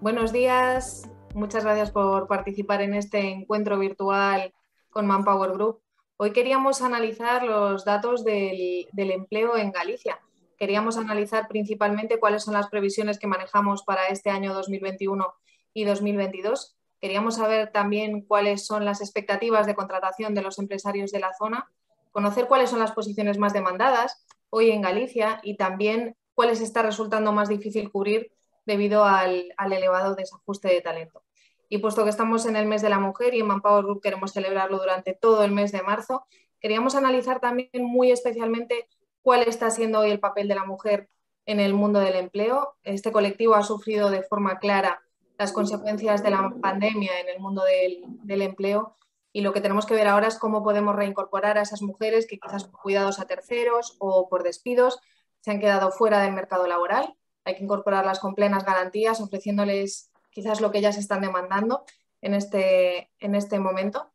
Buenos días, muchas gracias por participar en este encuentro virtual con Manpower Group. Hoy queríamos analizar los datos del, empleo en Galicia. Queríamos analizar principalmente cuáles son las previsiones que manejamos para este año 2021 y 2022. Queríamos saber también cuáles son las expectativas de contratación de los empresarios de la zona, conocer cuáles son las posiciones más demandadas hoy en Galicia y también cuáles está resultando más difícil cubrir debido al, elevado desajuste de talento. Y puesto que estamos en el mes de la mujer y en Manpower Group queremos celebrarlo durante todo el mes de marzo, queríamos analizar también muy especialmente cuál está siendo hoy el papel de la mujer en el mundo del empleo. Este colectivo ha sufrido de forma clara las consecuencias de la pandemia en el mundo del empleo y lo que tenemos que ver ahora es cómo podemos reincorporar a esas mujeres que quizás por cuidados a terceros o por despidos se han quedado fuera del mercado laboral hay que incorporarlas con plenas garantías, ofreciéndoles quizás lo que ellas están demandando en este, en este momento.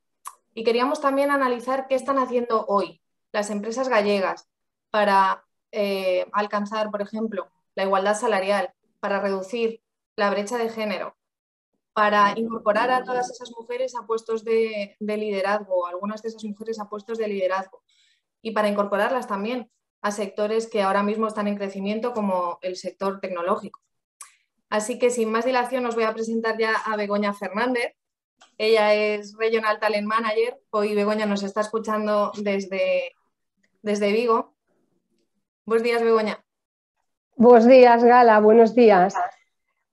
Y queríamos también analizar qué están haciendo hoy las empresas gallegas para eh, alcanzar, por ejemplo, la igualdad salarial, para reducir la brecha de género, para incorporar a todas esas mujeres a puestos de liderazgo, algunas de esas mujeres a puestos de liderazgo, y para incorporarlas también a sectores que ahora mismo están en crecimiento como el sector tecnológico. Así que sin más dilación os voy a presentar ya a Begoña Fernández. Ella es Regional Talent Manager. Hoy Begoña nos está escuchando desde, desde Vigo. Buenos días, Begoña. Buenos días, Gala. Buenos días.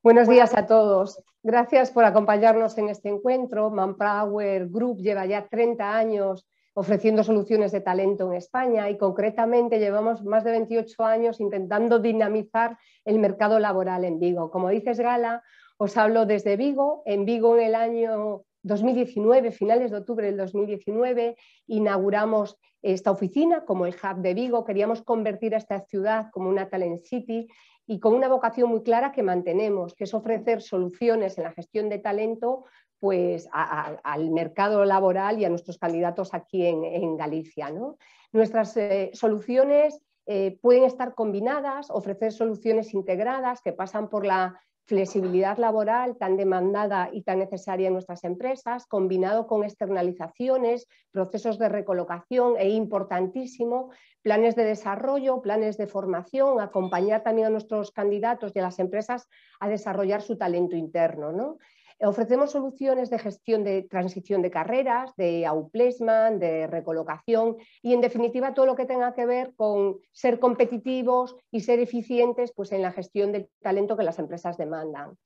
Buenos días a todos. Gracias por acompañarnos en este encuentro. Manpower Group lleva ya 30 años ofreciendo soluciones de talento en España y concretamente llevamos más de 28 años intentando dinamizar el mercado laboral en Vigo. Como dices, Gala, os hablo desde Vigo. En Vigo en el año 2019, finales de octubre del 2019, inauguramos esta oficina como el hub de Vigo. Queríamos convertir a esta ciudad como una talent city y con una vocación muy clara que mantenemos, que es ofrecer soluciones en la gestión de talento pues al mercado laboral y a nuestros candidatos aquí en, Galicia. ¿no? Nuestras eh, soluciones eh, pueden estar combinadas, ofrecer soluciones integradas que pasan por la flexibilidad laboral tan demandada y tan necesaria en nuestras empresas, combinado con externalizaciones, procesos de recolocación e importantísimo, planes de desarrollo, planes de formación, acompañar también a nuestros candidatos y a las empresas a desarrollar su talento interno. ¿no? Ofrecemos soluciones de gestión de transición de carreras, de outplacement, de recolocación y, en definitiva, todo lo que tenga que ver con ser competitivos y ser eficientes pues, en la gestión del talento que las empresas demandan.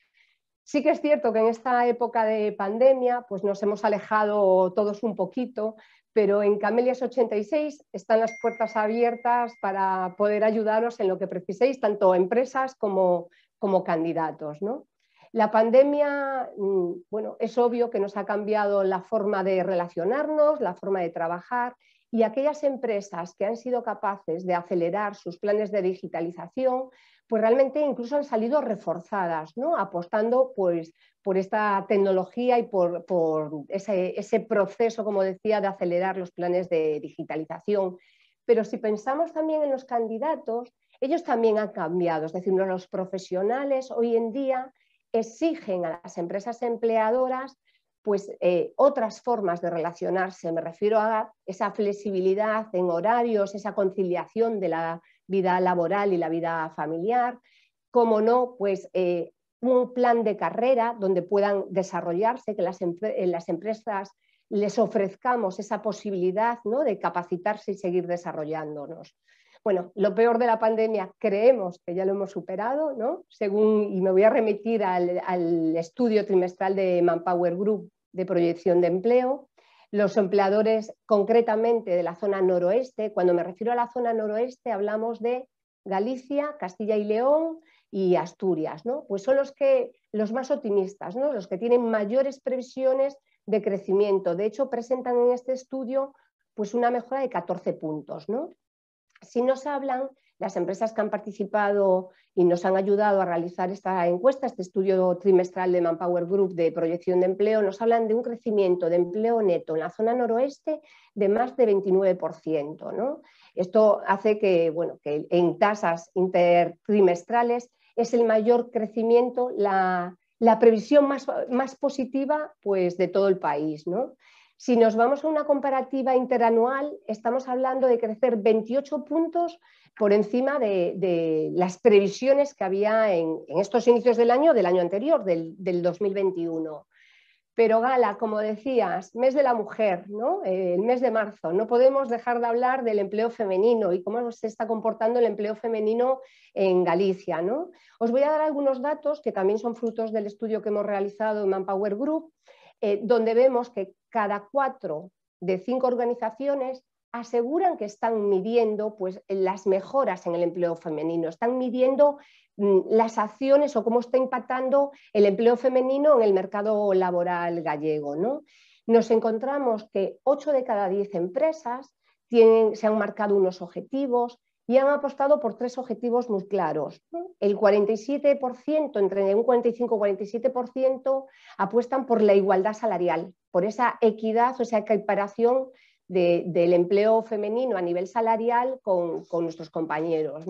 Sí que es cierto que en esta época de pandemia pues nos hemos alejado todos un poquito, pero en Camelias 86 están las puertas abiertas para poder ayudaros en lo que preciséis, tanto empresas como, como candidatos. ¿no? La pandemia, mm, bueno, es obvio que nos ha cambiado la forma de relacionarnos, la forma de trabajar y aquellas empresas que han sido capaces de acelerar sus planes de digitalización, pues realmente incluso han salido reforzadas, ¿no? apostando pues, por esta tecnología y por, ese, ese proceso, como decía, de acelerar los planes de digitalización. Pero si pensamos también en los candidatos, ellos también han cambiado, es decir, los profesionales hoy en día exigen a las empresas empleadoras pues eh, otras formas de relacionarse. Me refiero a esa flexibilidad en horarios, esa conciliación de la vida laboral y la vida familiar, como no, pues eh, un plan de carrera donde puedan desarrollarse, que las, las empresas les ofrezcamos esa posibilidad ¿no? de capacitarse y seguir desarrollándonos bueno, lo peor de la pandemia creemos que ya lo hemos superado, ¿no? Según, y me voy a remitir al, estudio trimestral de Manpower Group de proyección de empleo, los empleadores concretamente de la zona noroeste. Cuando me refiero a la zona noroeste hablamos de Galicia, Castilla y León y Asturias, ¿no? Pues son los que los más optimistas, ¿no? Los que tienen mayores previsiones de crecimiento. De hecho, presentan en este estudio pues una mejora de 14 puntos, ¿no? Si nos hablan las empresas que han participado y nos han ayudado a realizar esta encuesta, este estudio trimestral de Manpower Group de proyección de empleo, nos hablan de un crecimiento de empleo neto en la zona noroeste de más de 29%. ¿no? Esto hace que, que en tasas intertrimestrales es el mayor crecimiento, la, previsión más, positiva pues, de todo el país. Si nos vamos a una comparativa interanual, estamos hablando de crecer 28 puntos por encima de, las previsiones que había en, estos inicios del año, del año anterior, del, 2021. Pero Gala, como decías, mes de la mujer, ¿no? el mes de marzo, no podemos dejar de hablar del empleo femenino y cómo se está comportando el empleo femenino en Galicia. ¿no? Os voy a dar algunos datos que también son frutos del estudio que hemos realizado en Manpower Group, eh, donde vemos que cada cuatro de cinco organizaciones aseguran que están midiendo pues, las mejoras en el empleo femenino, están midiendo mm, las acciones o cómo está impactando el empleo femenino en el mercado laboral gallego. ¿no? Nos encontramos que ocho de cada diez empresas se han marcado unos objetivos y han apostado por tres objetivos muy claros. El 47%, entre un 45 y 47%, apuestan por la igualdad salarial por esa equidad o esa equiparación del empleo femenino a nivel salarial con, nuestros compañeros.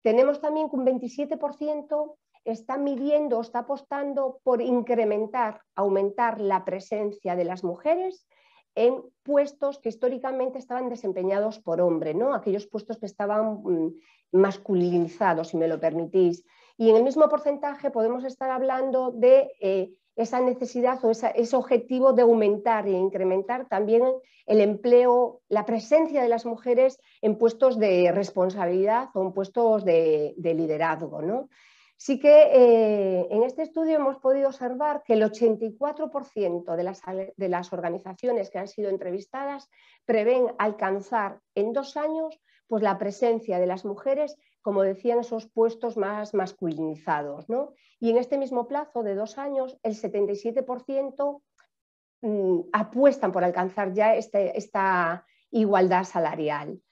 Tenemos también que un 27% está midiendo, está apostando por incrementar, aumentar la presencia de las mujeres en puestos que históricamente estaban desempeñados por hombres, ¿no? aquellos puestos que estaban mm, masculinizados, si me lo permitís. Y en el mismo porcentaje podemos estar hablando de eh, esa necesidad o ese objetivo de aumentar e incrementar también el empleo, la presencia de las mujeres en puestos de responsabilidad o en puestos de, liderazgo. ¿no? Sí que eh, en este estudio hemos podido observar que el 84% de las, de las organizaciones que han sido entrevistadas prevén alcanzar en dos años pues, la presencia de las mujeres como decían, esos puestos más masculinizados. ¿no? Y en este mismo plazo de dos años, el 77% mm, apuestan por alcanzar ya este, esta igualdad salarial.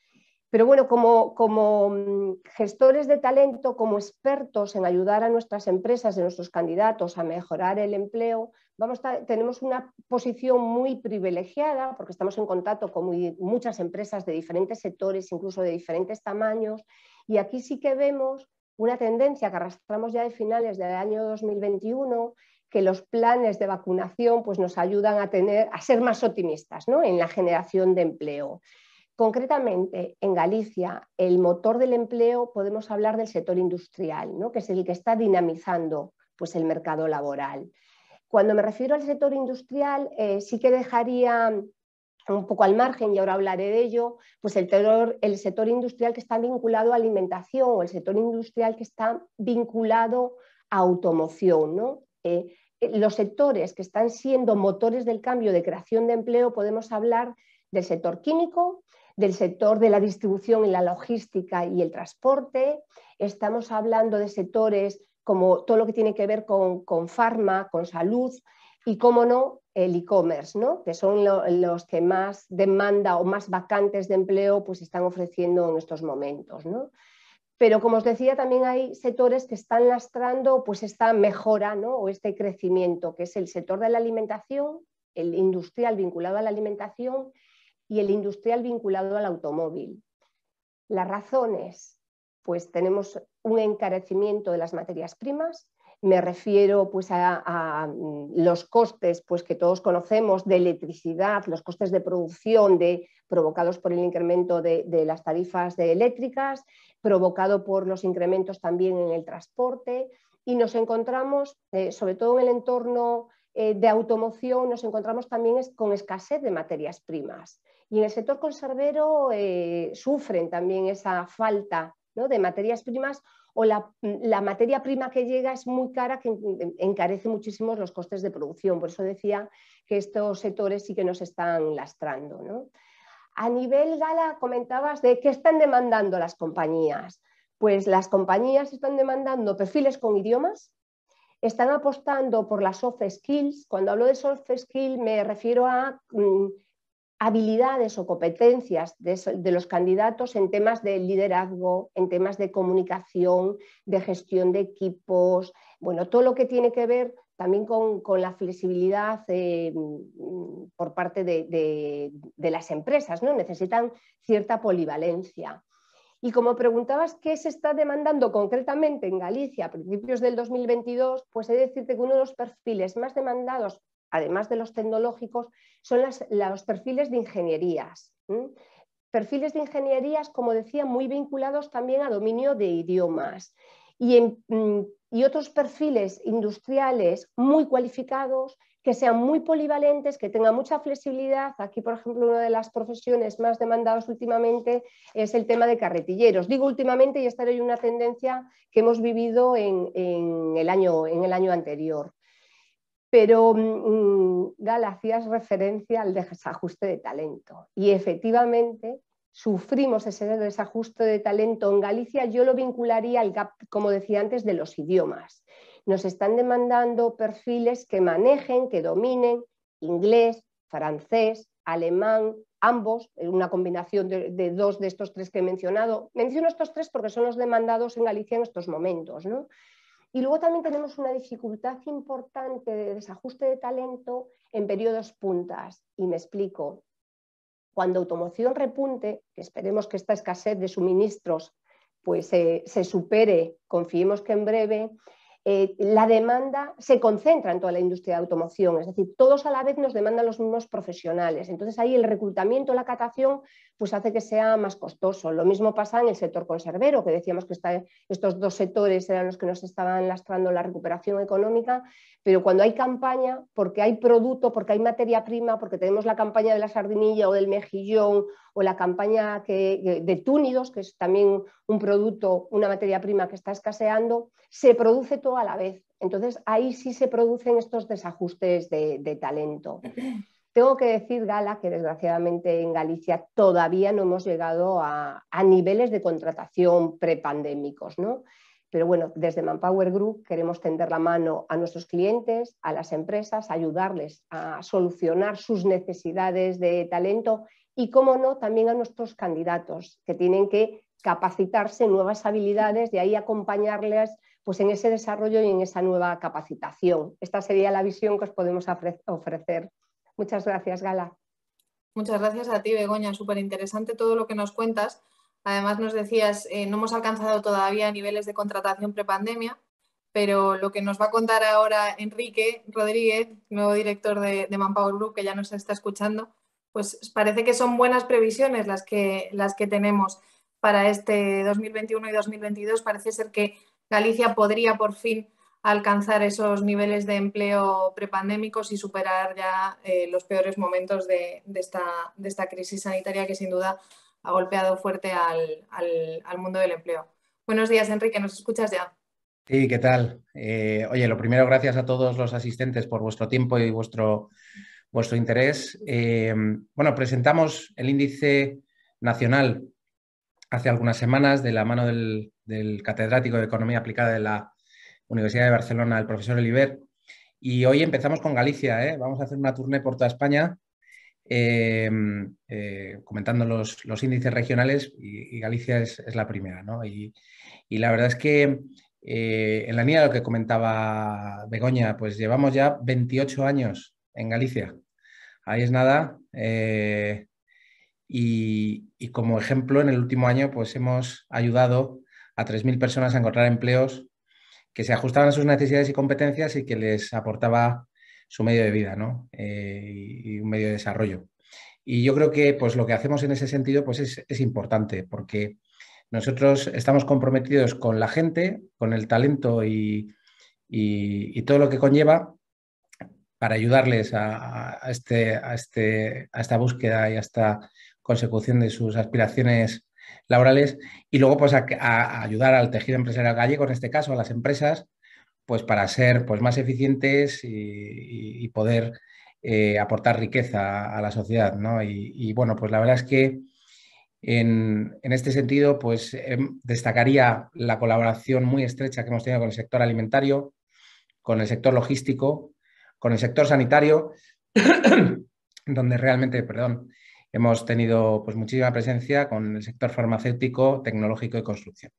Pero bueno, como, mm, gestores de talento, como expertos en ayudar a nuestras empresas y nuestros candidatos a mejorar el empleo, tenemos una posición muy privilegiada porque estamos en contacto con muchas empresas de diferentes sectores, incluso de diferentes tamaños, y aquí sí que vemos una tendencia que arrastramos ya de finales del año 2021, que los planes de vacunación pues, nos ayudan a, tener, a ser más optimistas ¿no? en la generación de empleo. Concretamente, en Galicia, el motor del empleo podemos hablar del sector industrial, ¿no? que es el que está dinamizando pues, el mercado laboral. Cuando me refiero al sector industrial, eh, sí que dejaría un poco al margen y ahora hablaré de ello, pues el, el sector industrial que está vinculado a alimentación o el sector industrial que está vinculado a automoción. Eh, eh, los sectores que están siendo motores del cambio de creación de empleo, podemos hablar del sector químico, del sector de la distribución y la logística y el transporte, estamos hablando de sectores como todo lo que tiene que ver con, con farma, con salud y, cómo no, el e-commerce, ¿no? que son los que más demanda o más vacantes de empleo pues, están ofreciendo en estos momentos. Pero como os decía, también hay sectores que están lastrando pues, esta mejora o este crecimiento, que es el sector de la alimentación, el industrial vinculado a la alimentación y el industrial vinculado al automóvil. Las razones, pues tenemos un encarecimiento de las materias primas, me refiero pues, a, mm, los costes pues, que todos conocemos de electricidad, los costes de producción de, provocados por el incremento de, las tarifas eléctricas, provocado por los incrementos también en el transporte, y nos encontramos, eh, sobre todo en el entorno eh, de automoción, nos encontramos también con escasez de materias primas. Y en el sector conservero eh, sufren también esa falta de materias primas o la, materia prima que llega es muy cara, que encarece muchísimo los costes de producción. Por eso decía que estos sectores sí que nos están lastrando. A nivel gala, comentabas de qué están demandando las compañías. Pues las compañías están demandando perfiles con idiomas, están apostando por las soft skills. Cuando hablo de soft skills me refiero a mm, habilidades o competencias de, los candidatos en temas de liderazgo, en temas de comunicación, de gestión de equipos, bueno, todo lo que tiene que ver también con, la flexibilidad eh, por parte de, las empresas, ¿no? Necesitan cierta polivalencia. Y como preguntabas qué se está demandando concretamente en Galicia a principios del 2022, pues he de decirte que uno de los perfiles más demandados además de los tecnológicos, son los perfiles de ingenierías. Perfiles de ingenierías, como decía, muy vinculados también a dominio de idiomas. Mm, y, otros perfiles industriales muy cualificados que sean muy polivalentes, que tengan mucha flexibilidad. Aquí, por ejemplo, una de las profesiones más demandadas últimamente es el tema de carretilleros. Digo últimamente y esta era una tendencia que hemos vivido en el año anterior pero mm, Gala hacías referencia al desajuste de talento y efectivamente sufrimos ese desajuste de talento en Galicia, yo lo vincularía al gap, como decía antes, de los idiomas. Nos están demandando perfiles que manejen, que dominen inglés, francés, alemán, ambos, una combinación de, de, dos de estos tres que he mencionado. Menciono estos tres porque son los demandados en Galicia en estos momentos, ¿no? Y luego también tenemos una dificultad importante de desajuste de talento en periodos puntas. Y me explico. Cuando automoción repunte, que esperemos que esta escasez de suministros pues, eh, se supere, confiemos que en breve, eh, la demanda se concentra en toda la industria de automoción, es decir, todos a la vez nos demandan los mismos profesionales. Entonces ahí el reclutamiento, la catación pues hace que sea más costoso. Lo mismo pasa en el sector conservero, que decíamos que estos dos sectores eran los que nos estaban lastrando la recuperación económica, pero cuando hay campaña, porque hay producto, porque hay materia prima, porque tenemos la campaña de la sardinilla o del mejillón o la campaña que, de túnidos, que es también un producto, una materia prima que está escaseando, se produce todo a la vez. Entonces ahí sí se producen estos desajustes de talento. Tengo que decir, Gala, que desgraciadamente en Galicia todavía no hemos llegado a, niveles de contratación prepandémicos, ¿no? Pero bueno, desde Manpower Group queremos tender la mano a nuestros clientes, a las empresas, ayudarles a solucionar sus necesidades de talento y, como no, también a nuestros candidatos que tienen que capacitarse nuevas habilidades y ahí acompañarles pues, en ese desarrollo y en esa nueva capacitación. Esta sería la visión que os podemos ofrecer Muchas gracias, Gala. Muchas gracias a ti, Begoña. Súper interesante todo lo que nos cuentas. Además, nos decías, eh, no hemos alcanzado todavía niveles de contratación prepandemia, pero lo que nos va a contar ahora Enrique Rodríguez, nuevo director de, Manpower Group, que ya nos está escuchando, pues parece que son buenas previsiones las que, las que tenemos para este 2021 y 2022. Parece ser que Galicia podría por fin alcanzar esos niveles de empleo prepandémicos y superar ya eh, los peores momentos de, esta, crisis sanitaria que sin duda ha golpeado fuerte al, mundo del empleo. Buenos días, Enrique, ¿nos escuchas ya? Sí, ¿qué tal? Eh, oye, lo primero, gracias a todos los asistentes por vuestro tiempo y vuestro, interés. Eh, bueno, presentamos el índice nacional hace algunas semanas de la mano del catedrático de Economía Aplicada de la Universidad de Barcelona, el profesor Oliver. Y hoy empezamos con Galicia, ¿eh? vamos a hacer una tournée por toda España. Em, eh, comentando los, los, índices regionales y, Galicia es, la primera. ¿no? Y, la verdad es que eh, en la línea de lo que comentaba Begoña, pues llevamos ya 28 años en Galicia. Ahí es nada. Y, y, como ejemplo, en el último año pues hemos ayudado a 3.000 personas a encontrar empleos que se ajustaban a sus necesidades y competencias y que les aportaba su medio de vida ¿no? Eh, y un medio de desarrollo. Y yo creo que pues, lo que hacemos en ese sentido pues, es, importante porque nosotros estamos comprometidos con la gente, con el talento y, y, todo lo que conlleva para ayudarles este, a, este, a esta búsqueda y a esta consecución de sus aspiraciones laborales y luego pues a, ayudar al tejido empresarial gallego, en este caso a las empresas, pues para ser pues más eficientes y, poder eh, aportar riqueza a, la sociedad, ¿no? Y, bueno, pues la verdad es que en, este sentido, pues em, destacaría la colaboración muy estrecha que hemos tenido con el sector alimentario, con el sector logístico, con el sector sanitario, donde realmente, perdón, Hemos tenido pues, muchísima presencia con el sector farmacéutico, tecnológico y construcción.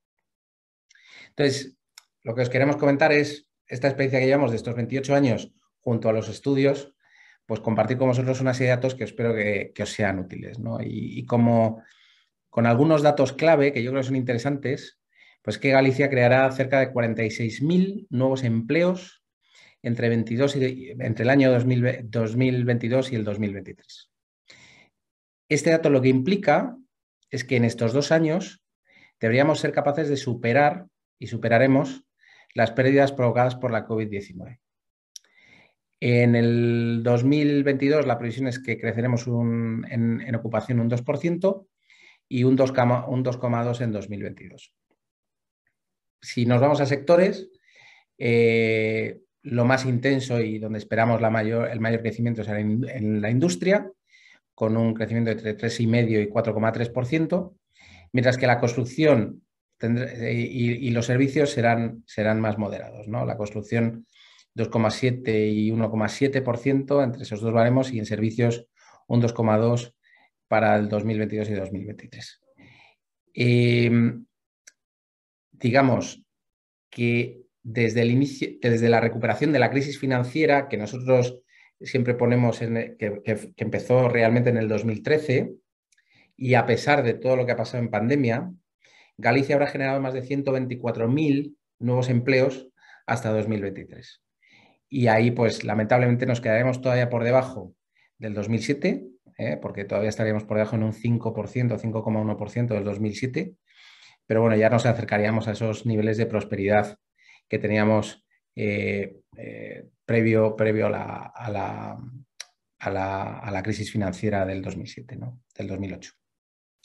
Entonces, lo que os queremos comentar es esta experiencia que llevamos de estos 28 años junto a los estudios, pues compartir con vosotros una serie de datos que espero que, os sean útiles. Y, como con algunos datos clave que yo creo que son interesantes, pues que Galicia creará cerca de 46.000 nuevos empleos entre, 22 entre el año 2022 y el 2023. Este dato lo que implica es que en estos dos años deberíamos ser capaces de superar y superaremos las pérdidas provocadas por la COVID-19. En el 2022 la previsión es que creceremos en, ocupación un 2% y un 2,2 en 2022. Si nos vamos a sectores, eh, lo más intenso y donde esperamos el mayor crecimiento será en la industria, con un crecimiento entre 3,5 y 4,3%, mientras que la construcción y, los servicios serán, serán más moderados. ¿no? La construcción 2,7 y 1,7% entre esos dos baremos y en servicios un 2,2 para el 2022 y 2023. Em, digamos que desde, el inicio, desde la recuperación de la crisis financiera, que nosotros siempre ponemos en, eh, que, empezó realmente en el 2013 y a pesar de todo lo que ha pasado en pandemia, Galicia habrá generado más de 124.000 nuevos empleos hasta 2023. Y ahí, pues lamentablemente, nos quedaremos todavía por debajo del 2007, ¿eh? porque todavía estaríamos por debajo en un 5%, 5,1% del 2007. Pero bueno, ya nos acercaríamos a esos niveles de prosperidad que teníamos eh, eh, previo, previo a, la, a, la, crisis financiera del 2007, ¿no? del 2008.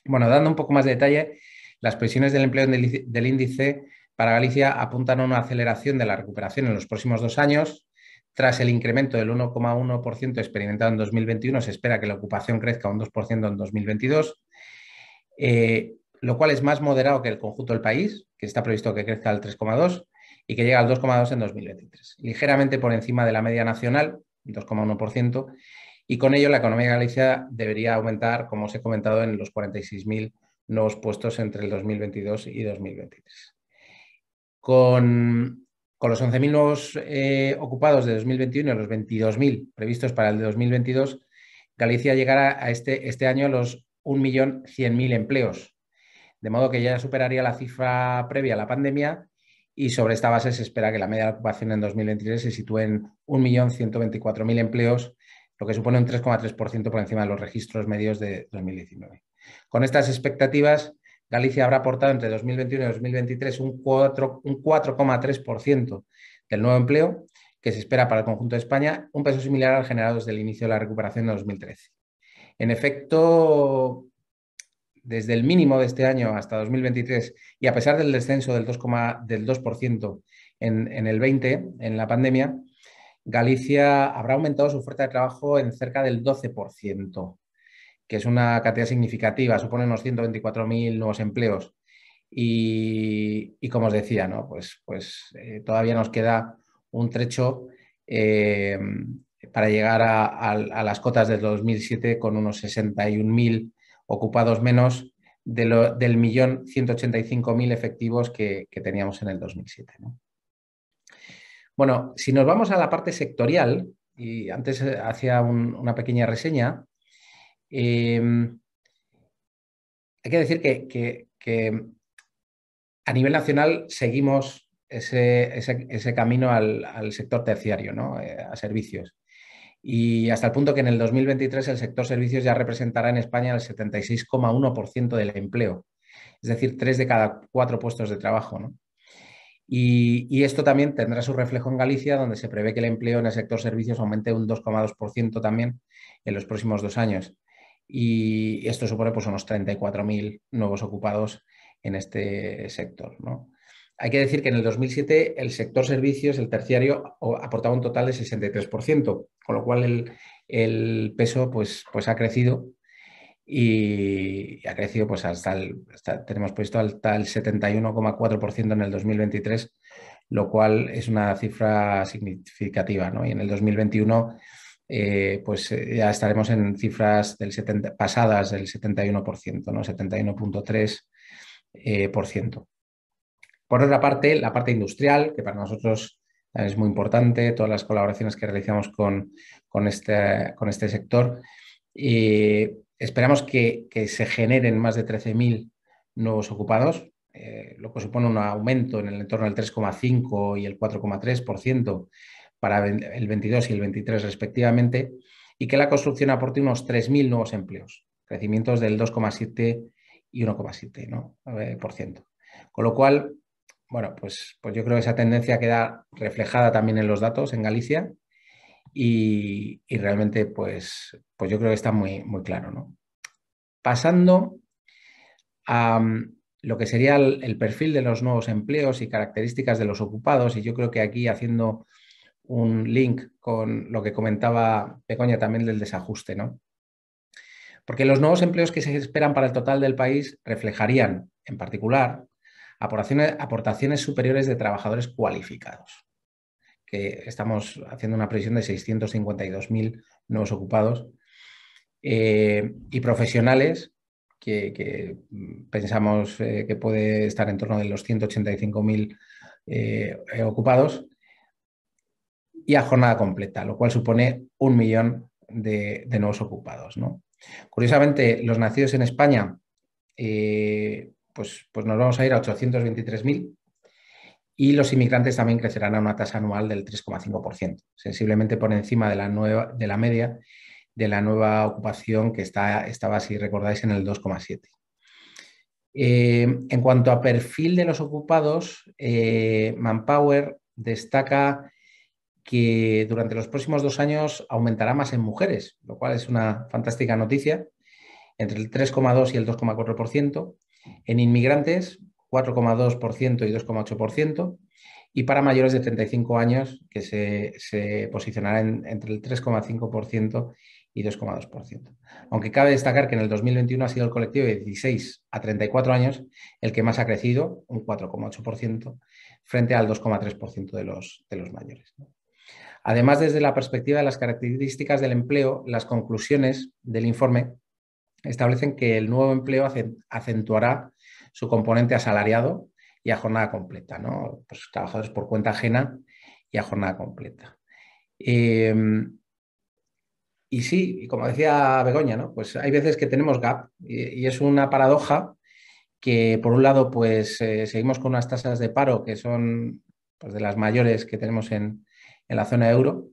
Bueno, dando un poco más de detalle, las previsiones del empleo del índice para Galicia apuntan a una aceleración de la recuperación en los próximos dos años. Tras el incremento del 1,1% experimentado en 2021, se espera que la ocupación crezca un 2% en 2022, eh, lo cual es más moderado que el conjunto del país, que está previsto que crezca al 3,2% y que llega al 2,2 en 2023, ligeramente por encima de la media nacional, 2,1%, y con ello la economía de Galicia debería aumentar, como os he comentado, en los 46.000 nuevos puestos entre el 2022 y 2023. Con, los 11.000 nuevos eh, ocupados de 2021 y los 22.000 previstos para el de 2022, Galicia llegará a este, este año a los 1.100.000 empleos, de modo que ya superaría la cifra previa a la pandemia y sobre esta base se espera que la media de ocupación en 2023 se sitúe en 1.124.000 empleos, lo que supone un 3,3% por encima de los registros medios de 2019. Con estas expectativas, Galicia habrá aportado entre 2021 y 2023 un 4,3% del nuevo empleo que se espera para el conjunto de España, un peso similar al generado desde el inicio de la recuperación de 2013. En efecto, desde el mínimo de este año hasta 2023 y a pesar del descenso del 2%, del 2% en, el 20, en la pandemia, Galicia habrá aumentado su oferta de trabajo en cerca del 12%, que es una cantidad significativa, supone unos 124.000 nuevos empleos. Y, como os decía, ¿no? pues, pues eh, todavía nos queda un trecho eh, para llegar a, a, las cotas del 2007 con unos 61.000 ocupados menos del millón 185.000 efectivos que, teníamos en el 2007. Bueno, si nos vamos a la parte sectorial, y antes hacía una pequeña reseña, em, hay que decir que, a nivel nacional seguimos ese, camino al, sector terciario, eh, a servicios y hasta el punto que en el 2023 el sector servicios ya representará en España el 76,1% del empleo, es decir, tres de cada cuatro puestos de trabajo. ¿no? Y, y, esto también tendrá su reflejo en Galicia, donde se prevé que el empleo en el sector servicios aumente un 2,2% también en los próximos dos años. Y esto supone pues, unos 34.000 nuevos ocupados en este sector. ¿no? Hay que decir que en el 2007 el sector servicios, el terciario, aportaba un total de 63%, con lo cual el, peso pues, pues ha crecido y ha crecido pues hasta, el, tenemos puesto el 71,4% en el 2023, lo cual es una cifra significativa. ¿no? Y en el 2021 eh, pues eh, ya estaremos en cifras del 70, pasadas del 71%, ¿no? 71.3%. Por otra parte, la parte industrial, que para nosotros es muy importante, todas las colaboraciones que realizamos con, con, este, con este, sector. y esperamos que, se generen más de 13.000 nuevos ocupados, eh, lo que supone un aumento en el entorno del 3,5 y el 4,3% para el 22 y el 23 respectivamente, y que la construcción aporte unos 3.000 nuevos empleos, crecimientos del 2,7 y 1,7%. ¿no? Eh, con lo cual, bueno, pues, pues yo creo que esa tendencia queda reflejada también en los datos en Galicia y, realmente pues, pues yo creo que está muy, muy claro. ¿no? Pasando a mm, lo que sería el, perfil de los nuevos empleos y características de los ocupados, y yo creo que aquí haciendo un link con lo que comentaba Pecoña también del desajuste, ¿no? Porque los nuevos empleos que se esperan para el total del país reflejarían, en particular, aportaciones, superiores de trabajadores cualificados, que estamos haciendo una previsión de 652.000 nuevos ocupados, eh, y profesionales que, mm, pensamos eh, que puede estar en torno de los 185.000 eh, ocupados y a jornada completa, lo cual supone un millón de, nuevos ocupados. Curiosamente, los nacidos en España pues, pues, nos vamos a ir a 823.000 y los inmigrantes también crecerán a una tasa anual del 3,5%, sensiblemente por encima de la, nueva, de la media de la nueva ocupación que está, estaba, si recordáis, en el 2,7%. Eh, en cuanto a perfil de los ocupados, eh, Manpower destaca que durante los próximos dos años aumentará más en mujeres, lo cual es una fantástica noticia, entre el 3,2 y el 2,4%. En inmigrantes, 4,2% y 2,8%. Y para mayores de 35 años, que se, se posicionará entre el 3,5% y 2,2%. Aunque cabe destacar que en el 2021 ha sido el colectivo de 16 a 34 años el que más ha crecido, un 4,8%, frente al 2,3% de los, de los mayores. Además, desde la perspectiva de las características del empleo, las conclusiones del informe establecen que el nuevo empleo acentuará su componente asalariado y a jornada completa, ¿no? Pues trabajadores por cuenta ajena y a jornada completa. Em, y sí, como decía Begoña, ¿no? Pues hay veces que tenemos gap y, es una paradoja que por un lado pues eh, seguimos con unas tasas de paro que son pues, de las mayores que tenemos en, en la zona euro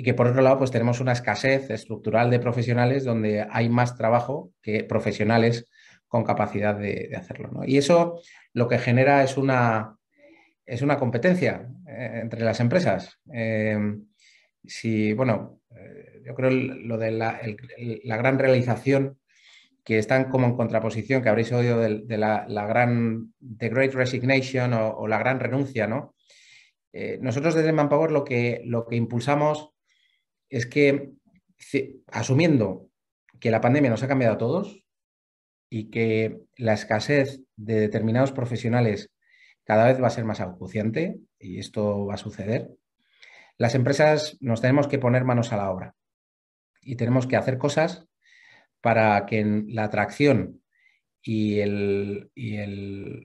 y que por otro lado pues tenemos una escasez estructural de profesionales donde hay más trabajo que profesionales con capacidad de, hacerlo. ¿no? Y eso lo que genera es una, es una competencia eh, entre las empresas. Em, si, bueno, eh, yo creo lo de la, gran realización que están como en contraposición, que habréis oído de, la, gran, the great resignation o, la gran renuncia, ¿no? Eh, nosotros desde Manpower lo que, lo que impulsamos es que asumiendo que la pandemia nos ha cambiado a todos y que la escasez de determinados profesionales cada vez va a ser más acuciante y esto va a suceder, las empresas nos tenemos que poner manos a la obra y tenemos que hacer cosas para que la atracción y,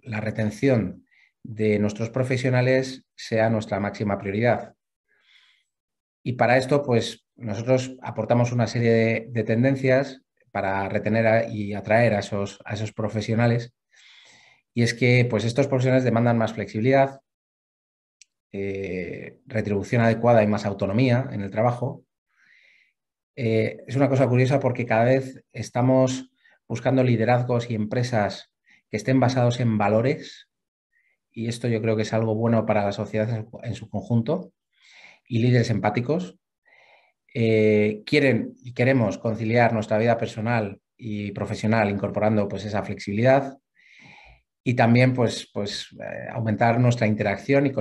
la retención de nuestros profesionales sea nuestra máxima prioridad. Y para esto, pues nosotros aportamos una serie de, tendencias para retener y atraer a esos, profesionales. Y es que pues estos profesionales demandan más flexibilidad, eh, retribución adecuada y más autonomía en el trabajo. Eh, es una cosa curiosa porque cada vez estamos buscando liderazgos y empresas que estén basados en valores y esto yo creo que es algo bueno para la sociedad en su conjunto y líderes empáticos. Eh, quieren y queremos conciliar nuestra vida personal y profesional incorporando pues, esa flexibilidad y también pues, pues, eh, aumentar nuestra interacción eh,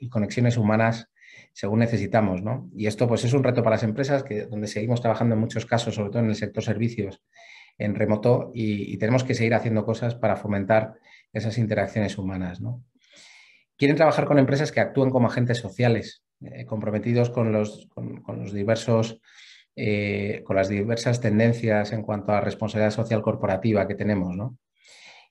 y, conexiones humanas según necesitamos. Y esto pues, es un reto para las empresas que, donde seguimos trabajando en muchos casos, sobre todo en el sector servicios, en remoto y, tenemos que seguir haciendo cosas para fomentar esas interacciones humanas. Quieren trabajar con empresas que actúen como agentes sociales eh, comprometidos con los, los diversos, eh, con las diversas tendencias en cuanto a responsabilidad social corporativa que tenemos,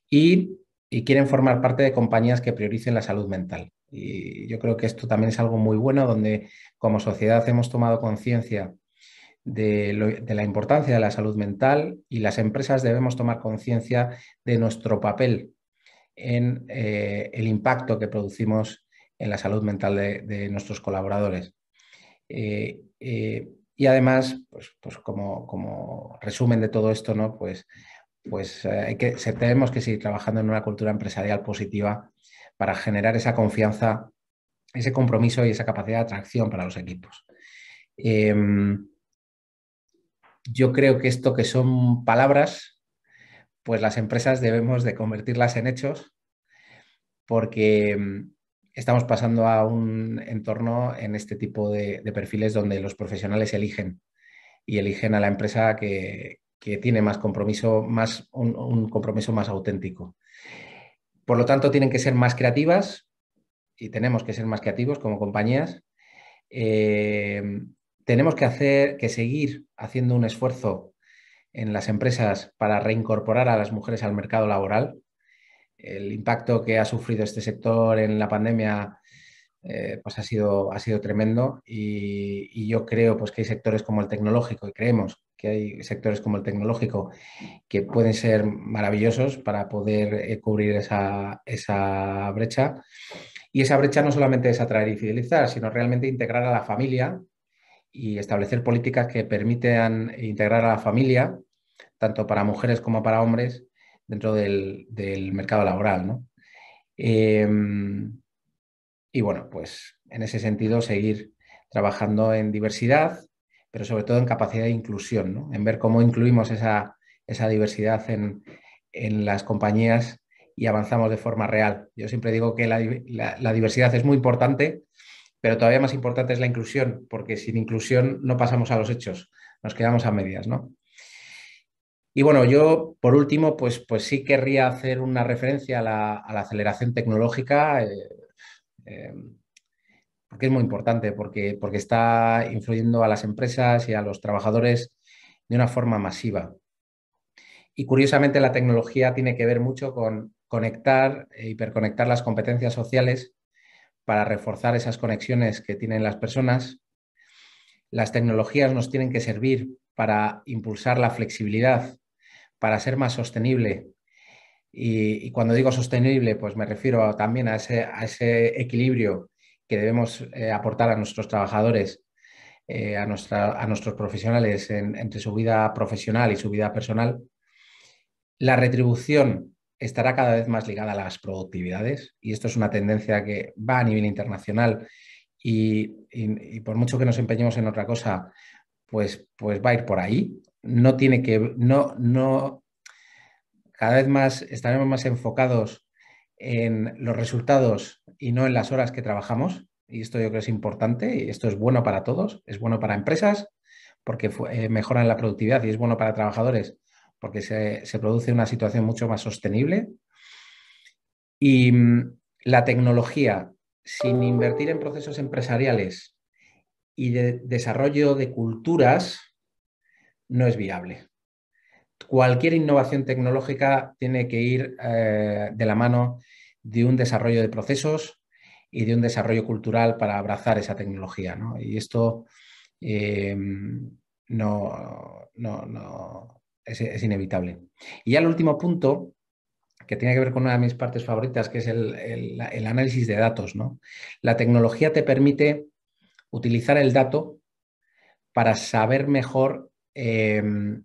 Y, y, quieren formar parte de compañías que prioricen la salud mental. Y yo creo que esto también es algo muy bueno, donde como sociedad hemos tomado conciencia de, la importancia de la salud mental y las empresas debemos tomar conciencia de nuestro papel en eh, el impacto que producimos en la salud mental de, nuestros colaboradores. Eh, eh, y además, pues, pues como, como, resumen de todo esto, ¿no? pues, pues eh, que, tenemos que seguir trabajando en una cultura empresarial positiva para generar esa confianza, ese compromiso y esa capacidad de atracción para los equipos. Em, yo creo que esto que son palabras, pues las empresas debemos de convertirlas en hechos, porque em, estamos pasando a un entorno en este tipo de, perfiles donde los profesionales eligen y eligen a la empresa que, tiene más compromiso, más, un, compromiso más auténtico. Por lo tanto, tienen que ser más creativas y tenemos que ser más creativos como compañías. Eh, tenemos que hacer que seguir haciendo un esfuerzo en las empresas para reincorporar a las mujeres al mercado laboral el impacto que ha sufrido este sector en la pandemia eh, pues ha sido, ha sido tremendo y, yo creo pues, que hay sectores como el tecnológico, y creemos que hay sectores como el tecnológico que pueden ser maravillosos para poder eh, cubrir esa, esa, brecha. Y esa brecha no solamente es atraer y fidelizar, sino realmente integrar a la familia y establecer políticas que permitan integrar a la familia, tanto para mujeres como para hombres, dentro del, mercado laboral. Em, y bueno, pues en ese sentido seguir trabajando en diversidad, pero sobre todo en capacidad de inclusión, en ver cómo incluimos esa, diversidad en, las compañías y avanzamos de forma real. Yo siempre digo que la, diversidad es muy importante, pero todavía más importante es la inclusión, porque sin inclusión no pasamos a los hechos, nos quedamos a medias, ¿no? Y bueno, yo por último, pues, pues, sí querría hacer una referencia a la, aceleración tecnológica, eh, eh, porque es muy importante, porque, porque está influyendo a las empresas y a los trabajadores de una forma masiva. Y curiosamente la tecnología tiene que ver mucho con conectar e hiperconectar las competencias sociales para reforzar esas conexiones que tienen las personas. Las tecnologías nos tienen que servir para impulsar la flexibilidad para ser más sostenible. Y, cuando digo sostenible, pues me refiero también a ese, equilibrio que debemos eh, aportar a nuestros trabajadores, eh, a, a, nuestros profesionales entre su vida profesional y su vida personal. La retribución estará cada vez más ligada a las productividades y esto es una tendencia que va a nivel internacional y, por mucho que nos empeñemos en otra cosa, pues, pues va a ir por ahí no tiene que, no, no, cada vez más estaremos más enfocados en los resultados y no en las horas que trabajamos. Y esto yo creo es importante, y esto es bueno para todos, es bueno para empresas porque eh, mejoran la productividad y es bueno para trabajadores porque se, produce una situación mucho más sostenible. Y mm, la tecnología, sin invertir en procesos empresariales y de desarrollo de culturas, no es viable. Cualquier innovación tecnológica tiene que ir eh, de la mano de un desarrollo de procesos y de un desarrollo cultural para abrazar esa tecnología. ¿no? Y esto eh, no, es, inevitable. Y ya el último punto, que tiene que ver con una de mis partes favoritas, que es el, el análisis de datos. ¿no? La tecnología te permite utilizar el dato para saber mejor Em,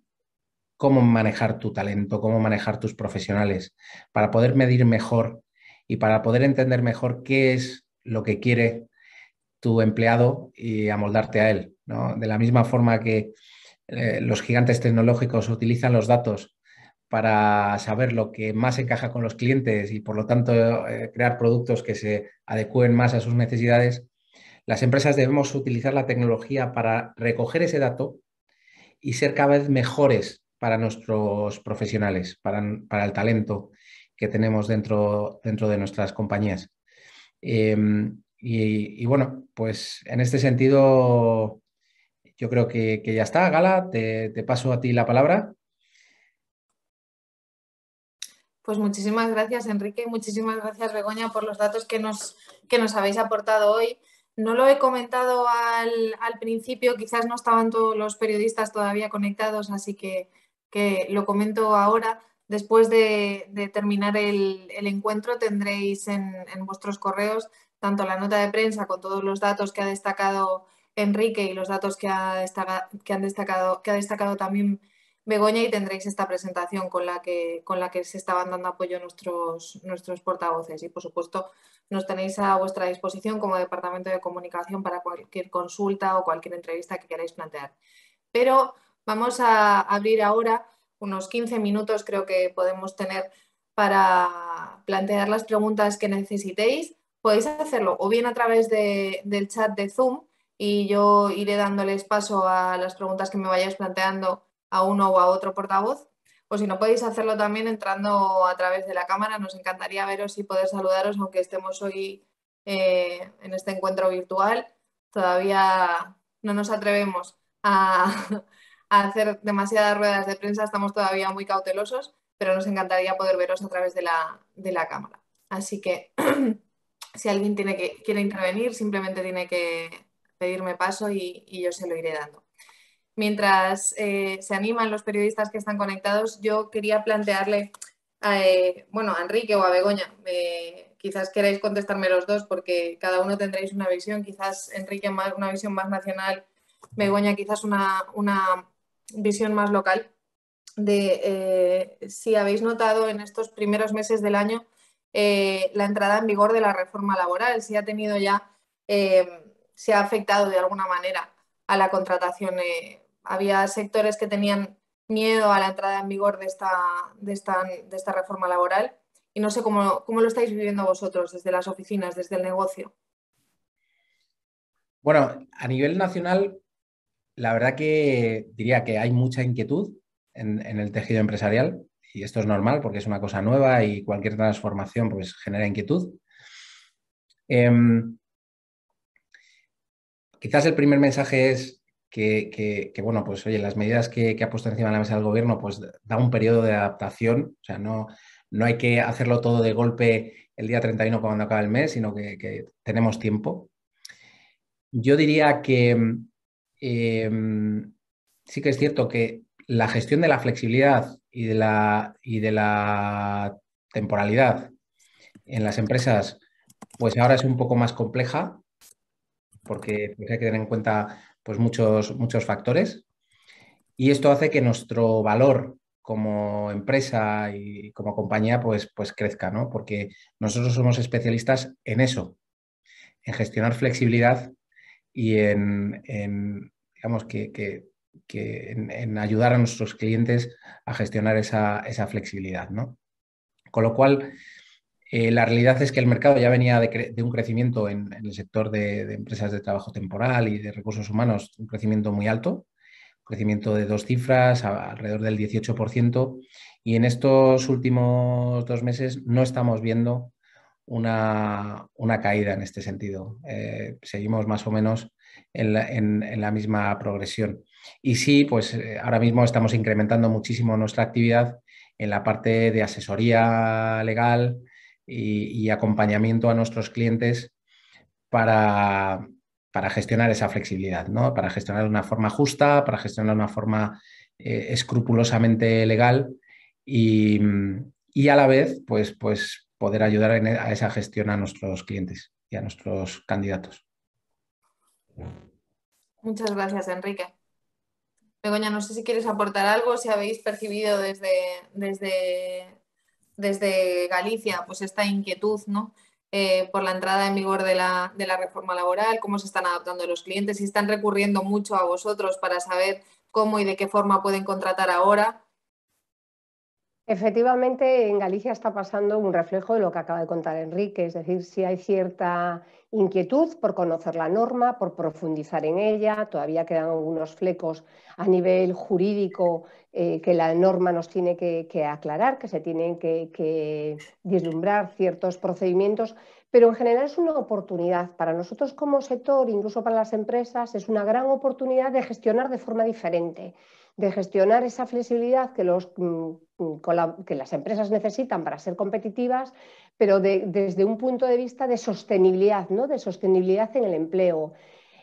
cómo manejar tu talento, cómo manejar tus profesionales, para poder medir mejor y para poder entender mejor qué es lo que quiere tu empleado y amoldarte a él. De la misma forma que eh, los gigantes tecnológicos utilizan los datos para saber lo que más encaja con los clientes y por lo tanto eh, crear productos que se adecúen más a sus necesidades, las empresas debemos utilizar la tecnología para recoger ese dato y ser cada vez mejores para nuestros profesionales, para, para el talento que tenemos dentro, dentro de nuestras compañías. Em, y, bueno, pues en este sentido, yo creo que, ya está. Gala, te, paso a ti la palabra. Pues muchísimas gracias, Enrique, muchísimas gracias, Begoña, por los datos que que nos habéis aportado hoy. No lo he comentado al, principio, quizás no estaban todos los periodistas todavía conectados, así que, lo comento ahora. Después de, terminar el, encuentro tendréis en, vuestros correos tanto la nota de prensa con todos los datos que ha destacado Enrique y los datos que que han destacado, que ha destacado también Begoña y tendréis esta presentación con la que, con la que se estaban dando apoyo nuestros, nuestros portavoces. Y por supuesto, nos tenéis a vuestra disposición como Departamento de Comunicación para cualquier consulta o cualquier entrevista que queráis plantear. Pero vamos a abrir ahora unos 15 minutos, creo que podemos tener para plantear las preguntas que necesitéis. Podéis hacerlo o bien a través del chat de Zoom y yo iré dándoles paso a las preguntas que me vayáis planteando a uno o a otro portavoz. O si no podéis hacerlo también entrando a través de la cámara, nos encantaría veros y poder saludaros, aunque estemos hoy eh, en este encuentro virtual. Todavía no nos atrevemos a, hacer demasiadas ruedas de prensa, estamos todavía muy cautelosos, pero nos encantaría poder veros a través de la, cámara. Así que si alguien tiene que, quiere intervenir, simplemente tiene que pedirme paso y yo se lo iré dando mientras eh, se animan los periodistas que están conectados, yo quería plantearle, a, eh, bueno, Enrique o a Begoña, eh, quizás queráis contestarme los dos porque cada uno tendréis una visión, quizás Enrique una visión más nacional, Begoña quizás una, visión más local, de si habéis notado en estos primeros meses del año la entrada en vigor de la reforma laboral, si ha tenido ya, si ha afectado de alguna manera a la contratación eh, había sectores que tenían miedo a la entrada en vigor de esta, de esta, reforma laboral y no sé cómo, lo estáis viviendo vosotros desde las oficinas, desde el negocio. Bueno, a nivel nacional, la verdad que diría que hay mucha inquietud en, el tejido empresarial y esto es normal porque es una cosa nueva y cualquier transformación pues genera inquietud. Em, quizás el primer mensaje es que, bueno, pues oye, las medidas que, ha puesto encima de la mesa el gobierno, pues da un periodo de adaptación, o sea, no, no hay que hacerlo todo de golpe el día 31 cuando acaba el mes, sino que, tenemos tiempo. Yo diría que em, sí que es cierto que la gestión de la flexibilidad y de la, y de la temporalidad en las empresas, pues ahora es un poco más compleja, porque pues, hay que tener en cuenta pues muchos, muchos factores. Y esto hace que nuestro valor como empresa y como compañía pues, pues crezca, ¿no? Porque nosotros somos especialistas en eso, en gestionar flexibilidad y en, en digamos, que, que, en, en, ayudar a nuestros clientes a gestionar esa, esa flexibilidad, ¿no? Con lo cual, eh, la realidad es que el mercado ya venía de, un crecimiento en, el sector de, empresas de trabajo temporal y de recursos humanos, un crecimiento muy alto, un crecimiento de dos cifras, alrededor del 18%, y en estos últimos dos meses no estamos viendo una, caída en este sentido. Eh, seguimos más o menos en la, misma progresión. Y sí, pues eh, ahora mismo estamos incrementando muchísimo nuestra actividad en la parte de asesoría legal, y, acompañamiento a nuestros clientes para, gestionar esa flexibilidad, para gestionar de una forma justa, para gestionar de una forma eh, escrupulosamente legal y, a la vez pues, pues poder ayudar e, a esa gestión a nuestros clientes y a nuestros candidatos. Muchas gracias, Enrique. Begoña, no sé si quieres aportar algo, si habéis percibido desde, desde desde Galicia pues esta inquietud ¿no? Eh, por la entrada en vigor de la, de la reforma laboral, cómo se están adaptando los clientes, si están recurriendo mucho a vosotros para saber cómo y de qué forma pueden contratar ahora. Efectivamente, en Galicia está pasando un reflejo de lo que acaba de contar Enrique, es decir, si hay cierta inquietud por conocer la norma, por profundizar en ella. Todavía quedan algunos flecos a nivel jurídico eh, que la norma nos tiene que, aclarar, que se tienen que, que, vislumbrar ciertos procedimientos, pero en general es una oportunidad para nosotros como sector, incluso para las empresas, es una gran oportunidad de gestionar de forma diferente de gestionar esa flexibilidad que mm, mm, las empresas necesitan para ser competitivas, pero desde un punto de vista de sostenibilidad, ¿no? de sostenibilidad en el empleo.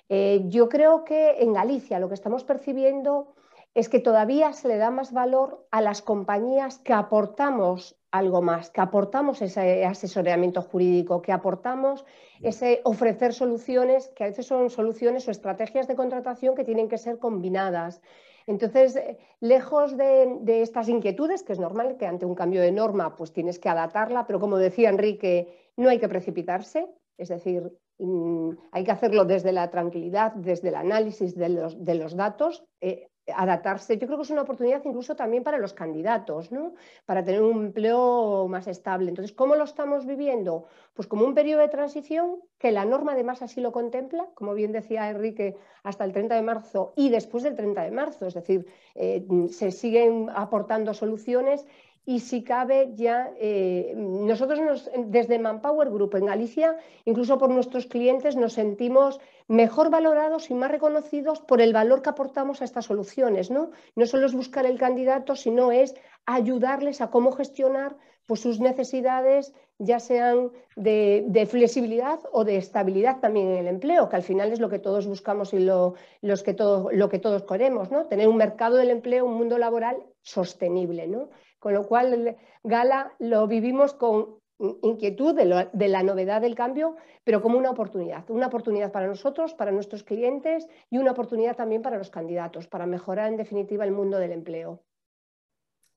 Eh, yo creo que en Galicia lo que estamos percibiendo es que todavía se le da más valor a las compañías que aportamos algo más, que aportamos ese asesoramiento jurídico, que aportamos ese ofrecer soluciones, que a veces son soluciones o estrategias de contratación que tienen que ser combinadas, entonces, eh, lejos de, estas inquietudes, que es normal que ante un cambio de norma pues tienes que adaptarla, pero como decía Enrique, no hay que precipitarse, es decir, mm, hay que hacerlo desde la tranquilidad, desde el análisis de los, datos, eh, adaptarse. Yo creo que es una oportunidad incluso también para los candidatos, ¿no? Para tener un empleo más estable. Entonces, ¿cómo lo estamos viviendo? Pues como un periodo de transición que la norma además así lo contempla, como bien decía Enrique, hasta el 30 de marzo y después del 30 de marzo. Es decir, eh, se siguen aportando soluciones y si cabe ya, eh, nosotros desde Manpower Group en Galicia, incluso por nuestros clientes, nos sentimos mejor valorados y más reconocidos por el valor que aportamos a estas soluciones. No, no solo es buscar el candidato, sino es ayudarles a cómo gestionar pues, sus necesidades, ya sean de, flexibilidad o de estabilidad también en el empleo, que al final es lo que todos buscamos y lo, los que todos, lo que todos queremos, ¿no? tener un mercado del empleo, un mundo laboral sostenible. ¿no? Con lo cual, Gala lo vivimos con inquietud de, la novedad del cambio, pero como una oportunidad, una oportunidad para nosotros, para nuestros clientes y una oportunidad también para los candidatos, para mejorar en definitiva el mundo del empleo.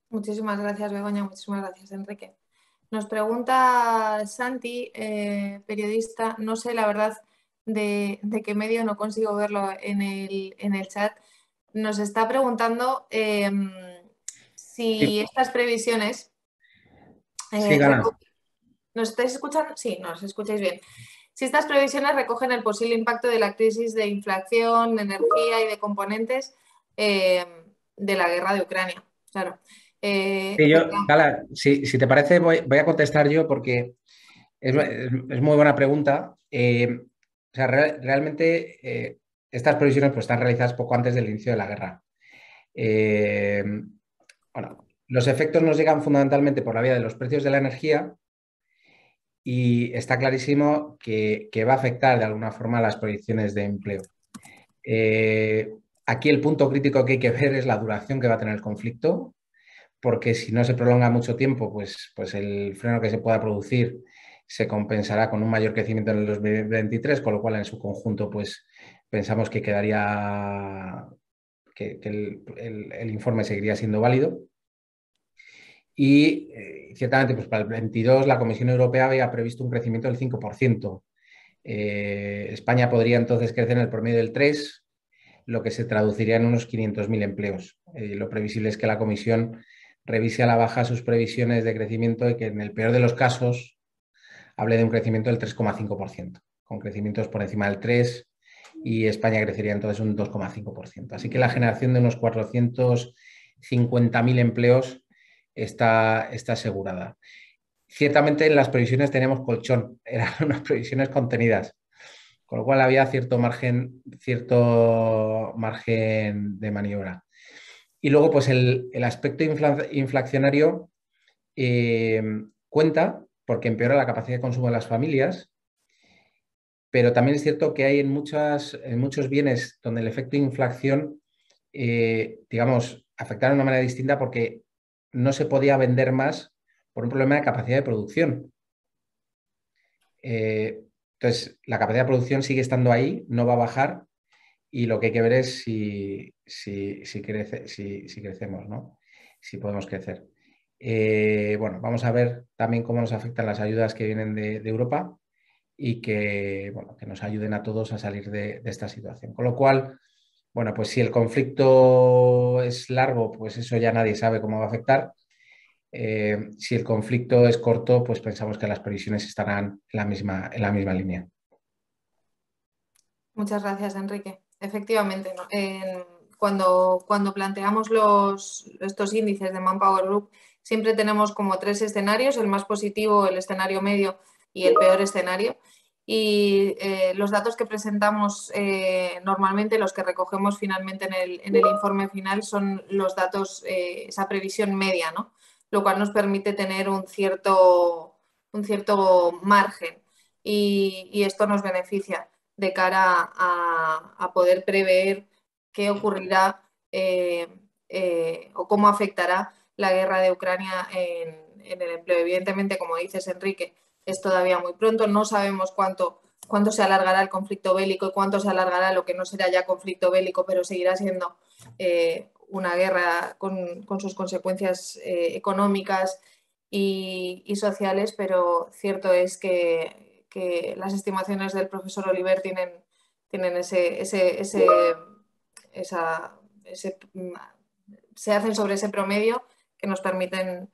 Muchísimas gracias, Begoña, muchísimas gracias, Enrique. Nos pregunta Santi, eh, periodista, no sé la verdad de, qué medio, no consigo verlo en el, chat, nos está preguntando... Em, si estas previsiones... Eh, ¿Nos estáis escuchando? Sí, nos escucháis bien. Si estas previsiones recogen el posible impacto de la crisis de inflación, de energía y de componentes eh, de la guerra de Ucrania, claro. Eh, si, te parece, voy, a contestar yo porque es, muy buena pregunta. o sea, realmente estas previsiones pues, están realizadas poco antes del inicio de la guerra. Bueno, los efectos nos llegan fundamentalmente por la vía de los precios de la energía y está clarísimo que, va a afectar de alguna forma las proyecciones de empleo. Eh, aquí el punto crítico que hay que ver es la duración que va a tener el conflicto, porque si no se prolonga mucho tiempo, pues, pues el freno que se pueda producir se compensará con un mayor crecimiento en el 2023, con lo cual en su conjunto pues pensamos que quedaría que, el informe seguiría siendo válido. Y eh, ciertamente, pues para el 22 la Comisión Europea había previsto un crecimiento del 5%. Eh, España podría entonces crecer en el promedio del 3%, lo que se traduciría en unos 500.000 empleos. Eh, lo previsible es que la Comisión revise a la baja sus previsiones de crecimiento y que en el peor de los casos hable de un crecimiento del 3,5%, con crecimientos por encima del 3% y España crecería entonces un 2,5%. Así que la generación de unos 450.000 empleos está, está asegurada. Ciertamente en las previsiones tenemos colchón, eran unas previsiones contenidas, con lo cual había cierto margen, cierto margen de maniobra. Y luego, pues el, aspecto inflacionario eh, cuenta porque empeora la capacidad de consumo de las familias, pero también es cierto que hay en, muchas, en muchos bienes donde el efecto de inflación, eh, digamos, afectará de una manera distinta porque no se podía vender más por un problema de capacidad de producción. Eh, entonces, la capacidad de producción sigue estando ahí, no va a bajar y lo que hay que ver es si, crece, si crecemos, ¿no? si podemos crecer. Eh, bueno, vamos a ver también cómo nos afectan las ayudas que vienen de, Europa y que, que nos ayuden a todos a salir de esta situación. Con lo cual, bueno, pues si el conflicto es largo, pues eso ya nadie sabe cómo va a afectar. Eh, si el conflicto es corto, pues pensamos que las previsiones estarán en la misma, línea. Muchas gracias, Enrique. Efectivamente, cuando, planteamos estos índices de Manpower Group, siempre tenemos como tres escenarios, el más positivo, el escenario medio y el peor escenario y eh, los datos que presentamos eh, normalmente, los que recogemos finalmente en el, informe final, son los datos, eh, esa previsión media, ¿no? lo cual nos permite tener un cierto, margen y, esto nos beneficia de cara a, poder prever qué ocurrirá o cómo afectará la guerra de Ucrania en, en el empleo. Evidentemente, como dices, Enrique, es todavía muy pronto, no sabemos cuánto, cuánto se alargará el conflicto bélico y cuánto se alargará lo que no será ya conflicto bélico, pero seguirá siendo eh, una guerra con, sus consecuencias eh, económicas y, sociales, pero cierto es que, las estimaciones del profesor Oliver tienen, tienen ese, ese, ese, esa, ese, se hacen sobre ese promedio que nos permiten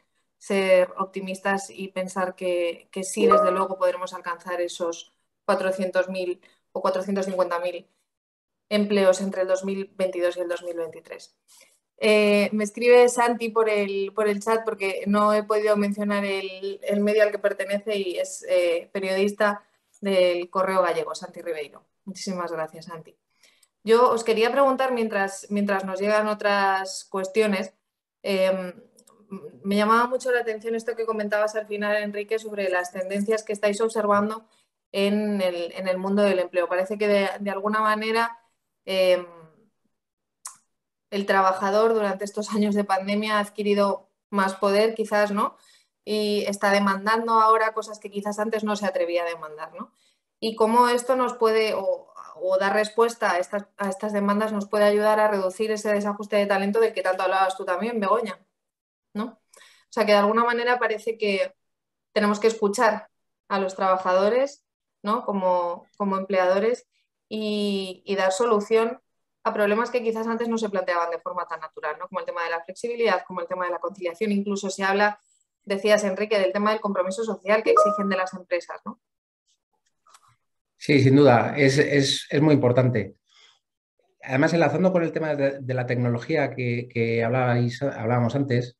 ser optimistas y pensar que, sí, desde luego, podremos alcanzar esos 400.000 o 450.000 empleos entre el 2022 y el 2023. Eh, me escribe Santi por el, por el chat porque no he podido mencionar el, medio al que pertenece y es eh, periodista del Correo Gallego, Santi Ribeiro. Muchísimas gracias, Santi. Yo os quería preguntar, mientras, mientras nos llegan otras cuestiones, em, me llamaba mucho la atención esto que comentabas al final, Enrique, sobre las tendencias que estáis observando en el, mundo del empleo. Parece que de, alguna manera em, el trabajador durante estos años de pandemia ha adquirido más poder, quizás, ¿no? Y está demandando ahora cosas que quizás antes no se atrevía a demandar, ¿no? Y cómo esto nos puede, o, dar respuesta a estas, a estas demandas, nos puede ayudar a reducir ese desajuste de talento del que tanto hablabas tú también, Begoña. O sea que de alguna manera parece que tenemos que escuchar a los trabajadores, Como, empleadores y, dar solución a problemas que quizás antes no se planteaban de forma tan natural, Como el tema de la flexibilidad, como el tema de la conciliación, incluso si habla, decías Enrique, del tema del compromiso social que exigen de las empresas, Sí, sin duda, es, muy importante. Además, enlazando con el tema de, la tecnología que, que hablábamos antes,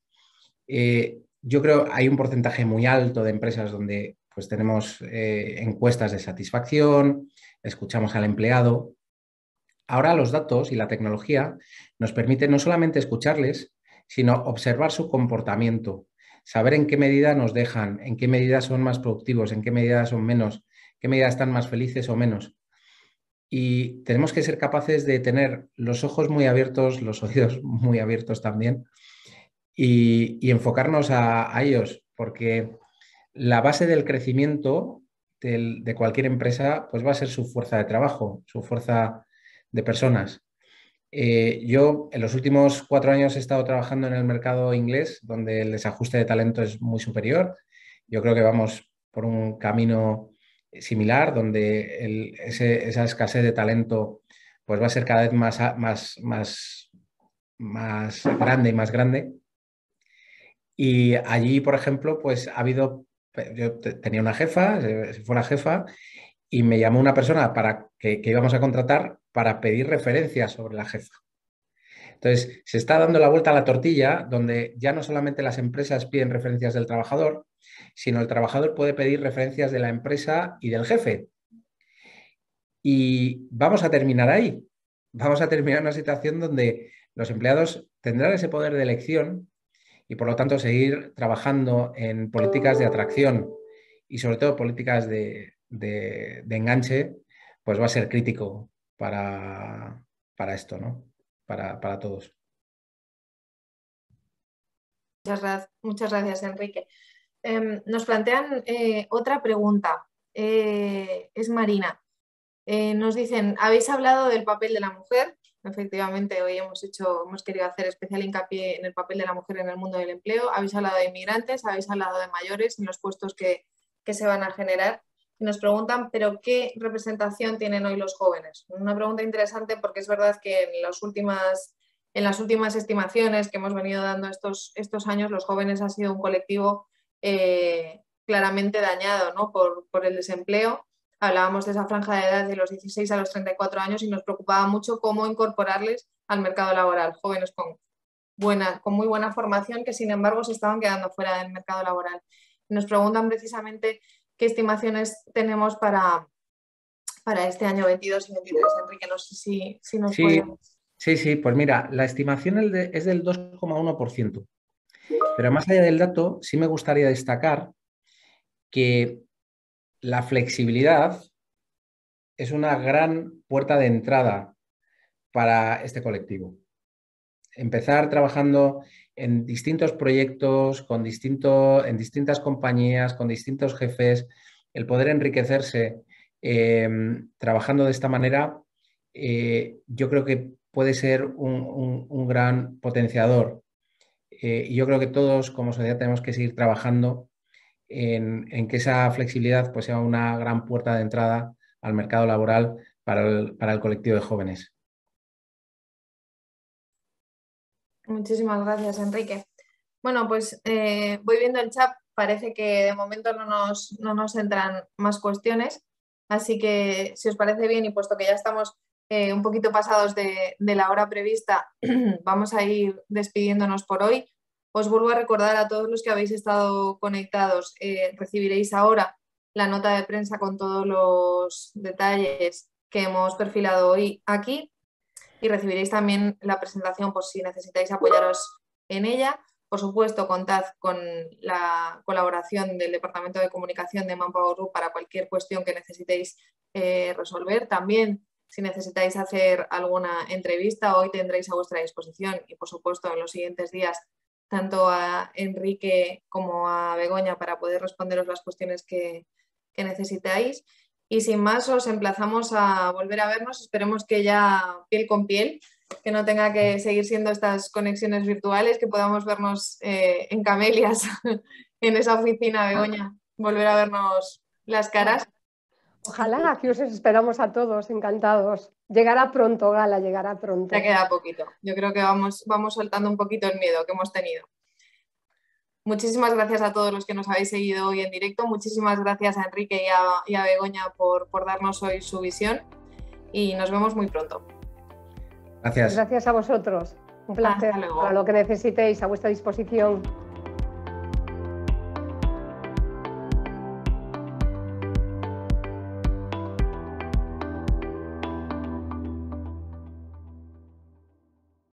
eh, yo creo que hay un porcentaje muy alto de empresas donde pues, tenemos eh, encuestas de satisfacción, escuchamos al empleado. Ahora los datos y la tecnología nos permiten no solamente escucharles, sino observar su comportamiento, saber en qué medida nos dejan, en qué medida son más productivos, en qué medida son menos, qué medida están más felices o menos. Y tenemos que ser capaces de tener los ojos muy abiertos, los oídos muy abiertos también, y, enfocarnos a, ellos, porque la base del crecimiento de cualquier empresa pues va a ser su fuerza de trabajo, su fuerza de personas. Eh, yo en los últimos cuatro años he estado trabajando en el mercado inglés, donde el desajuste de talento es muy superior. Yo creo que vamos por un camino similar, donde esa escasez de talento pues va a ser cada vez más, más, más, más grande y más grande. Y allí, por ejemplo, pues ha habido, yo tenía una jefa, fue eh, fuera jefa, y me llamó una persona para que, íbamos a contratar para pedir referencias sobre la jefa. Entonces, se está dando la vuelta a la tortilla, donde ya no solamente las empresas piden referencias del trabajador, sino el trabajador puede pedir referencias de la empresa y del jefe. Y vamos a terminar ahí. Vamos a terminar una situación donde los empleados tendrán ese poder de elección y por lo tanto seguir trabajando en políticas de atracción y sobre todo políticas de, enganche, pues va a ser crítico para, esto, ¿no? Para, todos. Muchas gracias, muchas gracias Enrique. Em, nos plantean eh, otra pregunta. Eh, es Marina. Eh, nos dicen, habéis hablado del papel de la mujer Efectivamente, hoy hemos, hecho, hemos querido hacer especial hincapié en el papel de la mujer en el mundo del empleo. Habéis hablado de inmigrantes, habéis hablado de mayores en los puestos que, que se van a generar. Y nos preguntan, ¿pero qué representación tienen hoy los jóvenes? Una pregunta interesante porque es verdad que en las últimas, en las últimas estimaciones que hemos venido dando estos, estos años, los jóvenes han sido un colectivo eh, claramente dañado ¿no? por, por el desempleo hablábamos de esa franja de edad de los 16 a los 34 años y nos preocupaba mucho cómo incorporarles al mercado laboral, jóvenes con, buena, con muy buena formación que sin embargo se estaban quedando fuera del mercado laboral. Nos preguntan precisamente qué estimaciones tenemos para, este año 22 y 23. Enrique, no sé si, nos sí, Sí, sí, pues mira, la estimación es del 2,1%. Pero más allá del dato, sí me gustaría destacar que la flexibilidad es una gran puerta de entrada para este colectivo. Empezar trabajando en distintos proyectos, con en distintas compañías, con distintos jefes, el poder enriquecerse em, trabajando de esta manera, eh, yo creo que puede ser un, gran potenciador. Eh, y yo creo que todos como sociedad tenemos que seguir trabajando en, que esa flexibilidad pues, sea una gran puerta de entrada al mercado laboral para el, colectivo de jóvenes. Muchísimas gracias, Enrique. Bueno, pues eh, voy viendo el chat. Parece que de momento no nos, entran más cuestiones. Así que, si os parece bien, y puesto que ya estamos eh, un poquito pasados de la hora prevista, vamos a ir despidiéndonos por hoy. Os vuelvo a recordar a todos los que habéis estado conectados, eh, recibiréis ahora la nota de prensa con todos los detalles que hemos perfilado hoy aquí y recibiréis también la presentación por si necesitáis apoyaros en ella. Por supuesto, contad con la colaboración del Departamento de Comunicación de Manpower Group para cualquier cuestión que necesitéis eh, resolver. También, si necesitáis hacer alguna entrevista, hoy tendréis a vuestra disposición y, por supuesto, en los siguientes días tanto a Enrique como a Begoña para poder responderos las cuestiones que, necesitáis. Y sin más, os emplazamos a volver a vernos. Esperemos que ya piel con piel, que no tenga que seguir siendo estas conexiones virtuales, que podamos vernos eh, en camelias en esa oficina, Begoña, volver a vernos las caras. Ojalá, aquí os esperamos a todos, encantados. Llegará pronto, Gala, llegará pronto. Ya queda poquito. Yo creo que vamos, vamos soltando un poquito el miedo que hemos tenido. Muchísimas gracias a todos los que nos habéis seguido hoy en directo. Muchísimas gracias a Enrique y a, Begoña por, por darnos hoy su visión. Y nos vemos muy pronto. Gracias. Gracias a vosotros. Un placer. Para lo que necesitéis, a vuestra disposición.